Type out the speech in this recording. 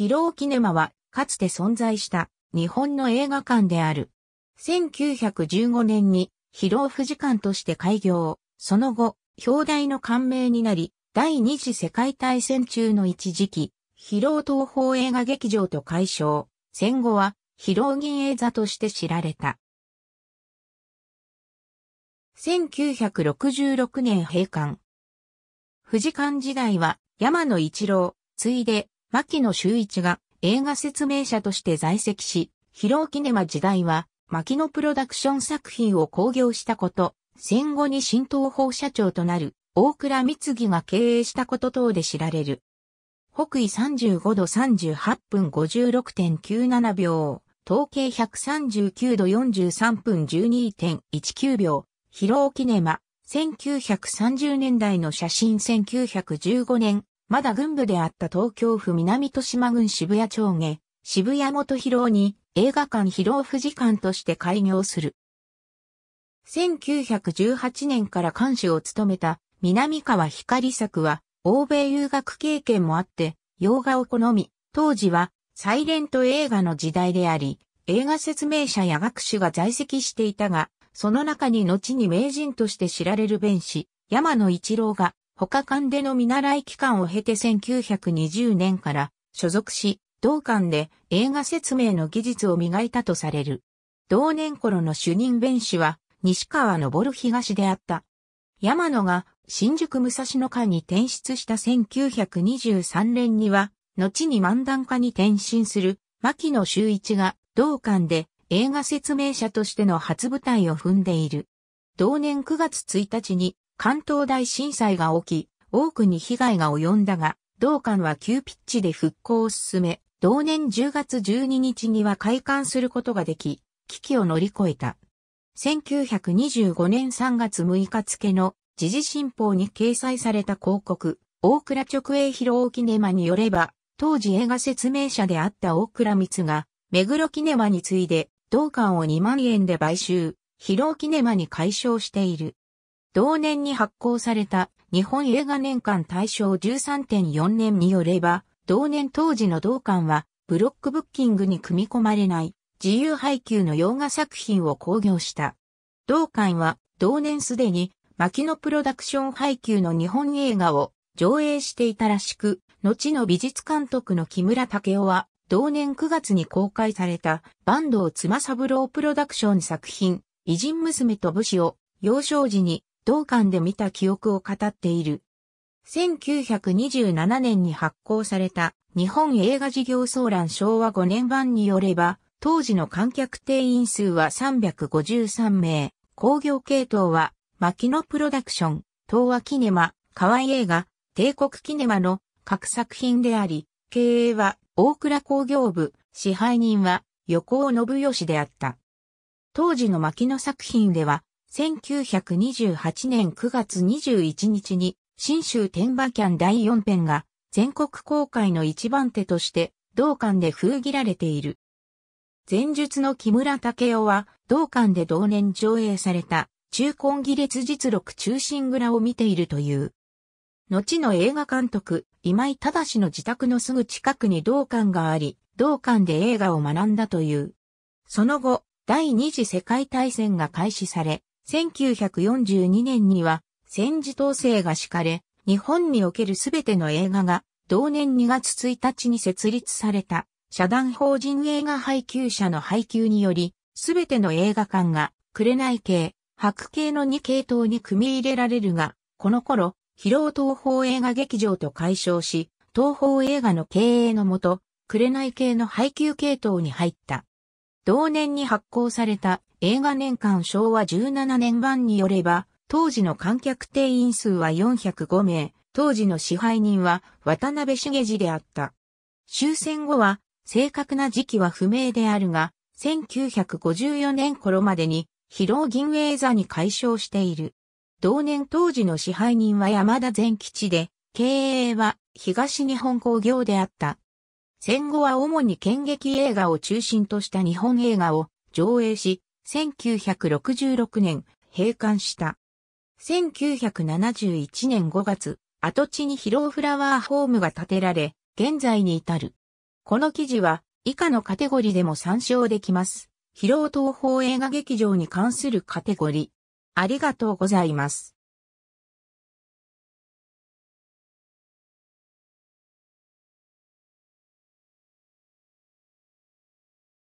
ヒローキネマは、かつて存在した日本の映画館である。1915年に、ヒロー富士館として開業。その後、表題の官名になり、第二次世界大戦中の一時期、広尾東方映画劇場と解消。戦後は、広尾銀映座として知られた。1966年閉館。富士館時代は、山野一郎、ついで、牧野修一が映画説明者として在籍し、広尾キネマ時代は、牧野プロダクション作品を興行したこと、戦後に新東宝社長となる大倉光義が経営したこと等で知られる。北緯35度38分56.97秒、統計139度43分12.19秒、広尾キネマ、1930年代の写真1915年、まだ軍部であった東京府南豊島郡渋谷町下、渋谷元広に映画館広富士館として開業する。1918年から監視を務めた南川光作は、欧米留学経験もあって、洋画を好み、当時はサイレント映画の時代であり、映画説明者や学士が在籍していたが、その中に後に名人として知られる弁士、山野一郎が他館での見習い期間を経て1920年から所属し、同館で映画説明の技術を磨いたとされる。同年頃の主任弁士は西川昇東であった。山野が新宿武蔵野館に転出した1923年には、後に漫談家に転身する牧野修一が同館で映画説明者としての初舞台を踏んでいる。同年9月1日に関東大震災が起き、多くに被害が及んだが、同館は急ピッチで復興を進め、同年10月12日には開館することができ、危機を乗り越えた。1925年3月6日付の時事新報に掲載された広告、大倉直営広尾キネマによれば、当時映画説明者であった大倉光が、目黒キネマに次いで、同館を2万円で買収、広尾キネマに解消している。同年に発行された日本映画年間大賞13.4年によれば、同年当時の同館はブロックブッキングに組み込まれない自由配給の洋画作品を興行した。同館は同年すでに牧野プロダクション配給の日本映画を上映していたらしく、後の美術監督の木村武夫は同年9月に公開された坂東妻三郎プロダクション作品、偉人娘と武士を幼少時に同館で見た記憶を語っている。1927年に発行された日本映画事業総覧昭和5年版によれば、当時の観客定員数は353名、工業系統は、牧野プロダクション、東和キネマ、河合映画、帝国キネマの各作品であり、経営は大倉工業部、支配人は横尾信義であった。当時の牧野作品では、1928年9月21日に、新州天馬キャン第4編が、全国公開の一番手として、同館で封切られている。前述の木村武雄は、同館で同年上映された、中根技列実録中心蔵を見ているという。後の映画監督、今井正の自宅のすぐ近くに同館があり、同館で映画を学んだという。その後、第二次世界大戦が開始され、1942年には戦時統制が敷かれ、日本におけるすべての映画が同年2月1日に設立された社団法人映画配給者の配給により、すべての映画館が紅系、白系の2系統に組み入れられるが、この頃、広労東方映画劇場と解消し、東方映画の経営のもと、紅系の配給系統に入った。同年に発行された映画年間昭和17年版によれば、当時の観客定員数は405名、当時の支配人は渡辺茂次であった。終戦後は、正確な時期は不明であるが、1954年頃までに、疲労銀英座に解消している。同年当時の支配人は山田善吉で、経営は東日本工業であった。戦後は主に剣劇映画を中心とした日本映画を上映し、1966年、閉館した。1971年5月、跡地にヒローフラワーホームが建てられ、現在に至る。この記事は、以下のカテゴリでも参照できます。疲労東方映画劇場に関するカテゴリー。ありがとうございます。